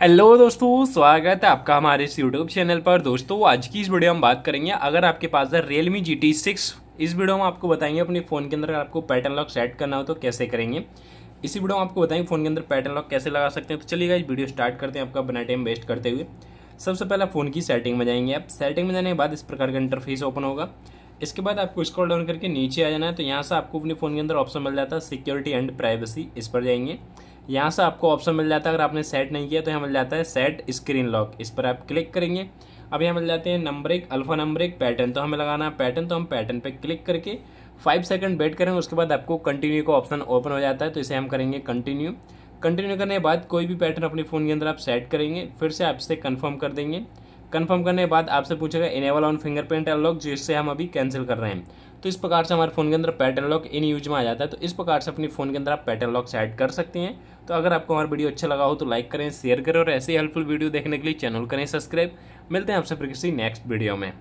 hello दोस्तों स्वागत है आपका हमारे इस यूट्यूब चैनल पर दोस्तों आज की इस वीडियो में बात करेंगे अगर आपके पास है रियलमी जी टी सिक्स इस वीडियो में आपको बताएंगे अपने फ़ोन के अंदर आपको पैटर्न लॉक सेट करना हो तो कैसे करेंगे इसी वीडियो में आपको बताएंगे फ़ोन के अंदर पैटर्न लॉक कैसे लगा सकते हैं तो चलिएगा इस वीडियो स्टार्ट करते हैं आपका बना टाइम वेस्ट करते हुए सबसे पहले फ़ोन की सेटिंग में जाएंगे आप सेटिंग में जाने के बाद इस प्रकार का इंटरफेस ओपन होगा इसके बाद आपको स्क्रॉल डाउन करके नीचे आ जाना है तो यहाँ से आपको अपने फ़ोन के अंदर ऑप्शन मिल जाता है सिक्योरिटी एंड प्राइवेसी इस पर जाएंगे यहाँ से आपको ऑप्शन मिल जाता है अगर आपने सेट नहीं किया तो यहाँ मिल जाता है सेट स्क्रीन लॉक इस पर आप क्लिक करेंगे अब यहाँ मिल जाते हैं नंबर एक अल्फा एक पैटर्न तो हमें लगाना है पैटर्न तो हम पैटर्न पर क्लिक करके फाइव सेकंड वेट करेंगे उसके बाद आपको कंटिन्यू का ऑप्शन ओपन हो जाता है तो इसे हम करेंगे कंटिन्यू कंटिन्यू करने के बाद कोई भी पैटर्न अपने फ़ोन के अंदर आप सेट करेंगे फिर से आपसे कन्फर्म कर देंगे कन्फर्म करने के बाद आपसे पूछेगा इनेबल ऑन फिंगरप्रिंट अनलॉक जिससे हम अभी कैंसिल कर रहे हैं तो इस प्रकार से हमारे फ़ोन के अंदर पैटर्न लॉक इन यूज में आ जाता है तो इस प्रकार से अपने फ़ोन के अंदर आप पैटर्न लॉक सेट कर सकते हैं तो अगर आपको हमारा वीडियो अच्छा लगा हो तो लाइक करें शेयर करें और ऐसे हेल्पफुल वीडियो देखने के लिए चैनल करें सब्सक्राइब मिलते हैं आपसे फिर किसी नेक्स्ट वीडियो में